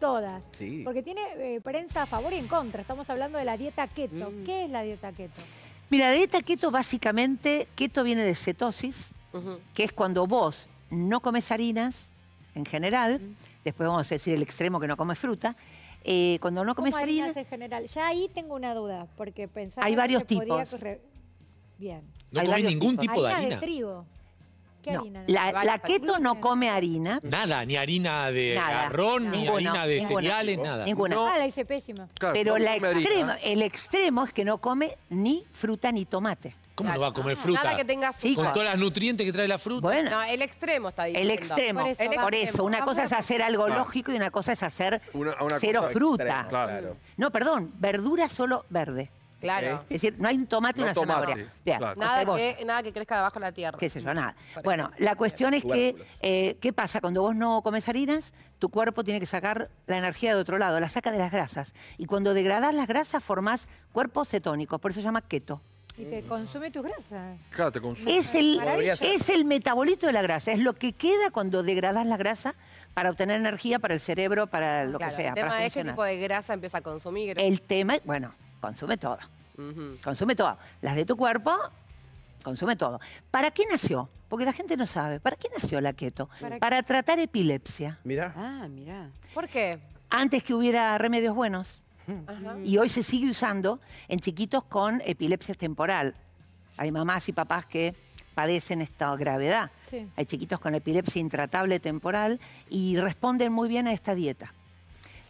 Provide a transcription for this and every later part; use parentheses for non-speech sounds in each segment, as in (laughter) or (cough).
todas. Porque tiene eh, prensa a favor y en contra. Estamos hablando de la dieta keto. Mm. ¿Qué es la dieta keto? Mira, la dieta keto básicamente, keto viene de cetosis, que es cuando vos no comes harinas en general, mm. después vamos a decir el extremo que no comes fruta, eh, cuando no comes harinas, en general. Ya ahí tengo una duda, porque pensaba hay varios que tipos. Bien. No hay varios ningún tipos. tipo de harina. de trigo. ¿Qué harina? La, keto no come harina. Nada, ni harina de garrón, ni harina de cereales, nada. Ninguna. ah, la pésima. Pero el extremo es que no come ni fruta ni tomate. ¿Cómo no va a comer fruta? Nada que tenga azúcar. Con todas las nutrientes que trae la fruta. Bueno. No, el extremo está diciendo. El extremo. Por eso, una ah, cosa es hacer algo lógico y una cosa es hacer cero fruta. No, perdón, verdura solo verde. Claro. ¿Eh? Es decir, no hay un tomate y una zanahoria. nada, que, crezca debajo de la tierra. Qué sé yo, nada. Bueno, la cuestión es que, eh, ¿qué pasa? Cuando vos no comes harinas, tu cuerpo tiene que sacar la energía de otro lado, la saca de las grasas. Y cuando degradás las grasas, formás cuerpos cetónicos, por eso se llama keto. Y te consume tus grasas. Claro, te consume. Es el, metabolito de la grasa, es lo que queda cuando degradas la grasa para obtener energía para el cerebro, para lo que sea. El tema es qué tipo de grasa empieza a consumir. El tema, bueno, consume todo. Consume todo. Las de tu cuerpo, consume todo. ¿Para qué nació? Porque la gente no sabe. ¿Para qué nació la keto? Para, tratar epilepsia. Mirá. Ah, mirá. ¿Por qué? Antes que hubiera remedios buenos. Y hoy se sigue usando en chiquitos con epilepsia temporal. Hay mamás y papás que padecen esta gravedad. Hay chiquitos con epilepsia intratable temporal y responden muy bien a esta dieta.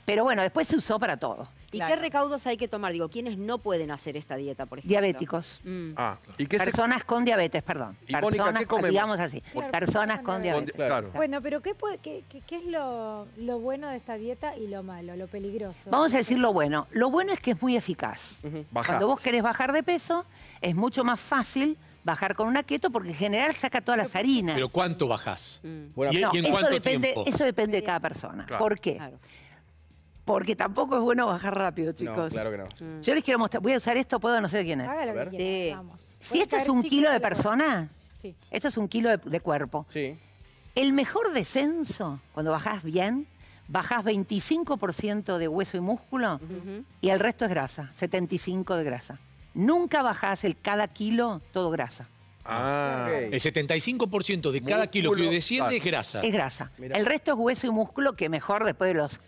Pero bueno, después se usó para todo. ¿Y qué recaudos hay que tomar? Digo, ¿quiénes no pueden hacer esta dieta, por ejemplo? Diabéticos. Mm. Ah, personas con diabetes, perdón. personas, Mónica, ¿qué digamos así, personas con diabetes. bueno, pero ¿qué, es lo, bueno de esta dieta y lo malo, lo peligroso? Vamos a decir lo bueno. Lo bueno es que es muy eficaz. Cuando vos querés bajar de peso, es mucho más fácil bajar con una keto porque en general saca todas las harinas. Pero ¿cuánto bajás? Mm. ¿Y, depende, eso depende de cada persona. ¿Por qué? Porque tampoco es bueno bajar rápido, chicos. claro que no. Mm. Yo les quiero mostrar, voy a usar esto, puedo, no sé quién es. vamos. Si esto es un kilo de persona, esto es un kilo de, cuerpo. Sí. El mejor descenso, cuando bajás bien, bajás 25% de hueso y músculo y el resto es grasa, 75% de grasa. Nunca bajás el cada kilo todo grasa. Ah, el 75% de cada kilo que desciende es grasa. Es grasa. El resto es hueso y músculo que mejor después de los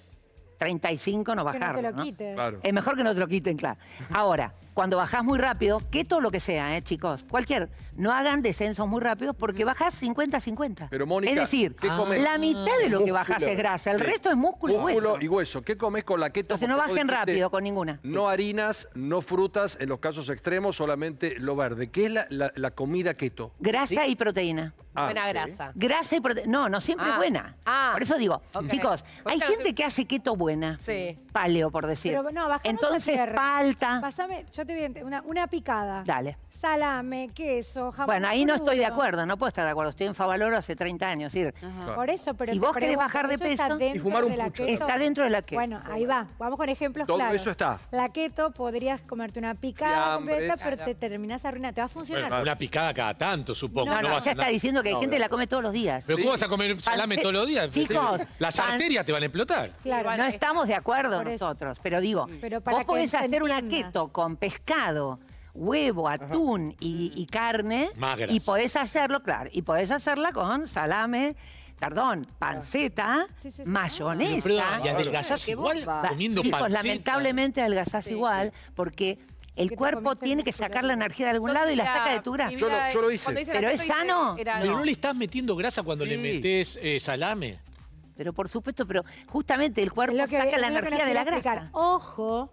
35 no bajarlo. Que no te lo quiten. Es mejor que no te lo quiten, claro. Ahora, cuando bajás muy rápido, keto todo lo que sea, ¿eh, chicos, cualquier, no hagan descensos muy rápidos porque bajás 50-50. Pero Mónica, es decir, la mitad de lo que bajás es grasa, el resto es músculo, y hueso. Músculo y hueso. ¿Qué comes con la keto? Entonces no bajen rápido con ninguna. No harinas, no frutas, en los casos extremos solamente lo verde. ¿Qué es la, comida keto? Grasa y proteína. Ah, buena grasa. Grasa y No, no siempre ah. buena. Ah. por eso digo, chicos, hay gente que hace keto buena. Sí. Paleo, por decir. Pero no, Entonces, falta... Pasame, yo te voy a una, una picada. Dale salame, queso, jamón. Bueno, ahí no estoy de acuerdo, no puedo estar de acuerdo. Estoy en Favaloro hace 30 años. Ir. Por eso, pero y vos querés bajar de peso y fumar un de pucho. está dentro de la keto. Bueno, ahí va. Vamos con ejemplos Todo eso está. La keto podrías comerte una picada completa, pero te, terminás arruinando. Te va a funcionar. una picada cada tanto, supongo. No, ya está diciendo que hay gente que la come todos los días. ¿Pero cómo vas a comer salame todos los días? Este, Chicos. Las arterias te van a explotar. Claro, no estamos de acuerdo nosotros, pero digo, pero vos podés hacer una keto con pescado huevo, atún y, mm. y, carne. Magras. Y podés hacerlo, claro, y podés hacerla con salame, perdón, panceta, mayonesa. y adelgazás igual comiendo Chicos, lamentablemente adelgazás igual porque el cuerpo tiene que sacar la energía de algún lado y la saca de tu grasa. Yo lo, hice. Pero es sano. Pero no le estás metiendo grasa cuando le metes eh, salame. Pero por supuesto, pero justamente el cuerpo saca la energía de la grasa. Ojo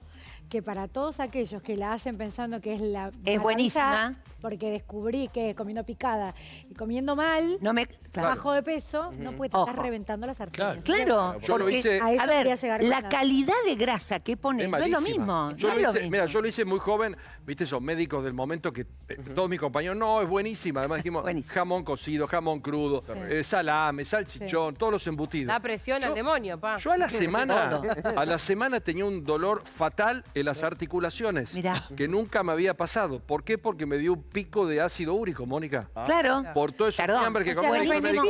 que para todos aquellos que la hacen pensando que es la es buenísima porque descubrí que comiendo picada y comiendo mal bajo de peso no puede estar reventando las arterias claro, yo lo hice a, ver la calidad de grasa que pone no es lo mismo yo lo hice, mira yo lo hice muy joven viste esos médicos del momento que eh, todos mis compañeros no es buenísima además dijimos jamón cocido jamón crudo eh, salame salchichón todos los embutidos la presión al demonio pa yo a la (laughs) semana a la semana tenía un dolor fatal las articulaciones, que nunca me había pasado. ¿Por qué? Porque me dio un pico de ácido úrico, Mónica. Ah. Claro. Por todo eso Perdón. que buenísimo,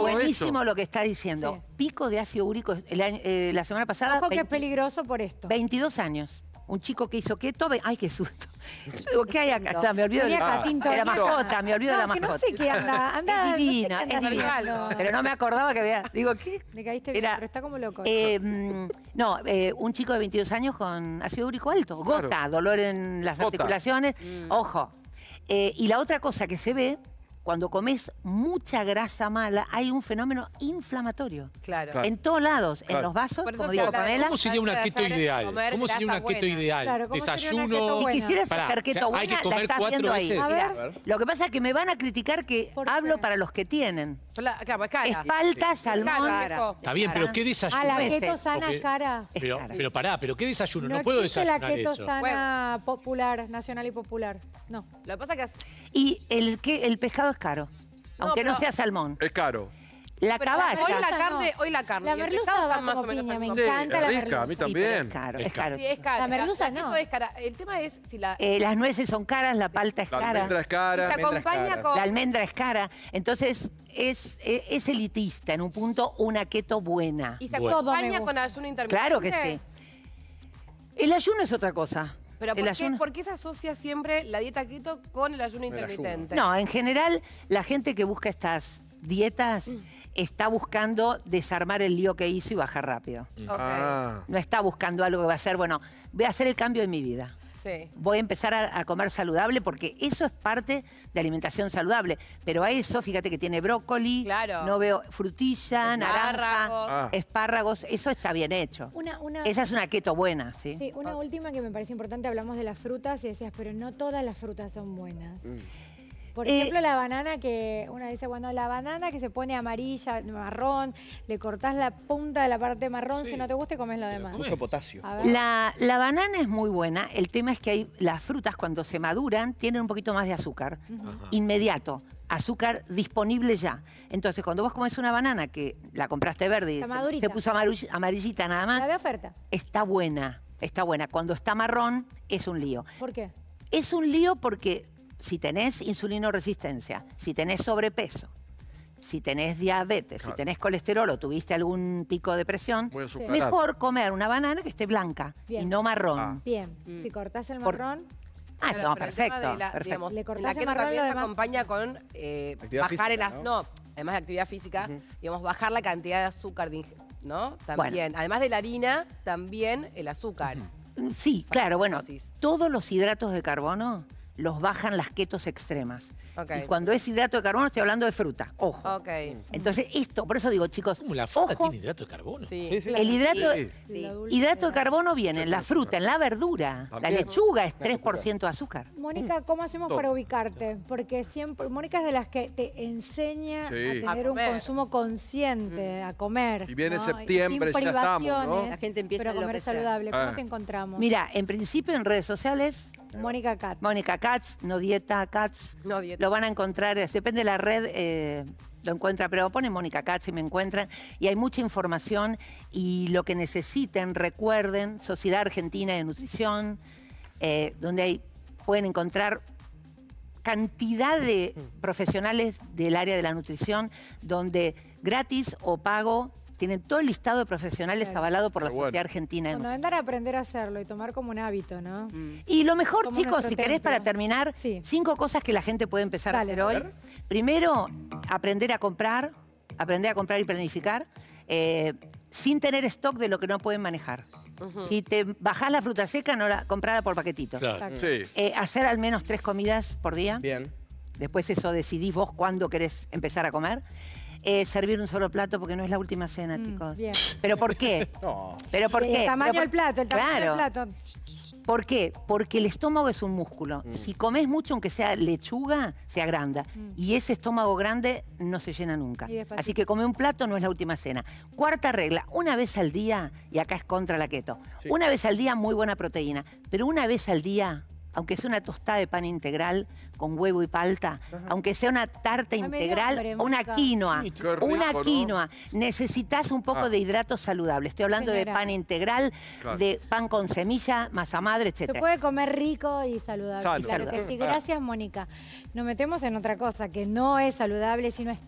buenísimo lo que está diciendo. Pico de ácido úrico eh, la semana pasada. Ojo es peligroso por esto. 22 años un chico que hizo keto, ay, qué susto. (laughs) digo, ¿qué hay acá? me olvido de la, mascota, me olvido de la mascota. no sé qué anda, es divina, es divina. Pero no me acordaba que había, digo, ¿qué? Le caíste bien, pero está como loco. Em, no, eh, un chico de 22 años con ácido úrico alto, gota, dolor en las articulaciones, mm. ojo. Eh, y la otra cosa que se ve cuando comes mucha grasa mala, hay un fenómeno inflamatorio. Claro. En todos lados, en los vasos, como digo, Pamela. ¿Cómo sería un keto ideal? ¿Cómo sería un keto ideal? Desayuno. Si quisieras hacer hay que comer estás ahí. A ver. lo que pasa es que me van a criticar que hablo para los que tienen. Claro, es pues cara. salmón. Cara. Está bien, pero ¿qué desayuno? A la keto sana cara. Pero, pará, ¿pero qué desayuno? No, puedo desayunar la keto sana popular, nacional y popular. No. Lo que pasa es que y el, que, el pescado es caro, aunque no sea salmón. Es caro. La caballa. Hoy la carne, hoy la carne. La merluza va más o menos piña, me Sí, encanta la rica, a mí también. es caro, es caro. La merluza no. es cara. El tema es si la eh, las nueces son caras, la palta es cara. La almendra es cara. La almendra es cara. Entonces, es, elitista en un punto una keto buena. Y se acompaña con ayuno intermitente. Claro que sí. El ayuno es otra cosa. Pero ¿por, qué, se asocia siempre la dieta keto con el ayuno intermitente? No, en general la gente que busca estas dietas mm. está buscando desarmar el lío que hizo y bajar rápido. Ah. No está buscando algo que va a ser, bueno, voy a hacer el cambio en mi vida. Voy a empezar a, comer saludable porque eso es parte de alimentación saludable. Pero a eso, fíjate que tiene brócoli, no veo frutilla, naranja, espárragos. Ah. Eso está bien hecho. Esa es una keto buena, ¿sí? Sí, una ah. última que me parece importante. Hablamos de las frutas y decías, pero no todas las frutas son buenas. Mm. Por eh, ejemplo, la banana que una dice, bueno, la banana que se pone amarilla, marrón, le cortás la punta de la parte marrón, si no te gusta, comés lo demás. Mucho potasio. La, banana es muy buena. El tema es que hay, las frutas cuando se maduran tienen un poquito más de azúcar. Inmediato azúcar disponible ya. Entonces, cuando vos comes una banana que la compraste verde y se, puso amarillita nada más. oferta. Está buena, está buena. Cuando está marrón, es un lío. ¿Por qué? Es un lío porque si tenés insulinoresistencia, si tenés sobrepeso, si tenés diabetes, si tenés colesterol o tuviste algún pico de presión, mejor comer una banana que esté blanca y no marrón. Ah. Bien, mm. si cortás el marrón... Ah, perfecto. la, perfecto. acompaña con eh, bajar el... azúcar. ¿no? además de actividad física, digamos, bajar la cantidad de azúcar, ¿no? También. Además de la harina, también el azúcar. Sí, claro, bueno, todos los hidratos de carbono los bajan las ketos extremas. cuando es hidrato de carbono, estoy hablando de fruta, ojo. Entonces, esto, por eso digo, chicos. ¿Cómo la fruta tiene hidrato de carbono? Sí. Sí, el hidrato, hidrato de carbono viene en la fruta, en la verdura. La lechuga es 3% azúcar. Mónica, mm. ¿cómo hacemos para ubicarte? Porque siempre, Mónica es de las que te enseña a tener un consumo consciente, mm. a comer. Y viene septiembre, ya estamos. ¿no? La gente empieza pero a comer saludable. ¿Cómo ah. te encontramos? Mira, en principio en redes sociales, Mónica Katz. Mónica Katz, no dieta Katz. No Lo van a encontrar, eh, depende de la red. Eh, lo encuentra, pero pone Mónica Katz y me encuentran. Y hay mucha información y lo que necesiten, recuerden, Sociedad Argentina de Nutrición, eh, donde hay, pueden encontrar cantidad de profesionales del área de la nutrición, donde gratis o pago tienen todo el listado de profesionales avalado por la Sociedad Argentina. Bueno, vengan a aprender a hacerlo y tomar como un hábito, ¿no? Y lo mejor, chicos, si querés para terminar, cinco cosas que la gente puede empezar a hacer hoy. Primero, aprender a comprar, aprender a comprar y planificar. Eh, sin tener stock de lo que no pueden manejar. Si te bajás la fruta seca, no la comprada por paquetito. Eh, hacer al menos tres comidas por día. Bien. Después eso decidís vos cuándo querés empezar a comer. Eh, servir un solo plato porque no es la última cena, mm, chicos. ¿Pero por qué? (laughs) ¿Pero por El tamaño del plato, el tamaño del plato. ¿Por qué? Porque el estómago es un músculo. Mm. Si comes mucho, aunque sea lechuga, se agranda. Mm. Y ese estómago grande no se llena nunca. Así que comer un plato no es la última cena. Cuarta regla, una vez al día, y acá es contra la keto, una vez al día muy buena proteína, pero una vez al día aunque sea una tostada de pan integral con huevo y palta, aunque sea una tarta integral, una quinoa, una quinoa. Necesitas un poco ah. de hidratos saludables. Estoy hablando de pan integral, de pan con semilla, masa madre, etc. Se puede comer rico y saludable. Claro que sí. Ah. Gracias, Mónica. Nos metemos en otra cosa que no es saludable, no es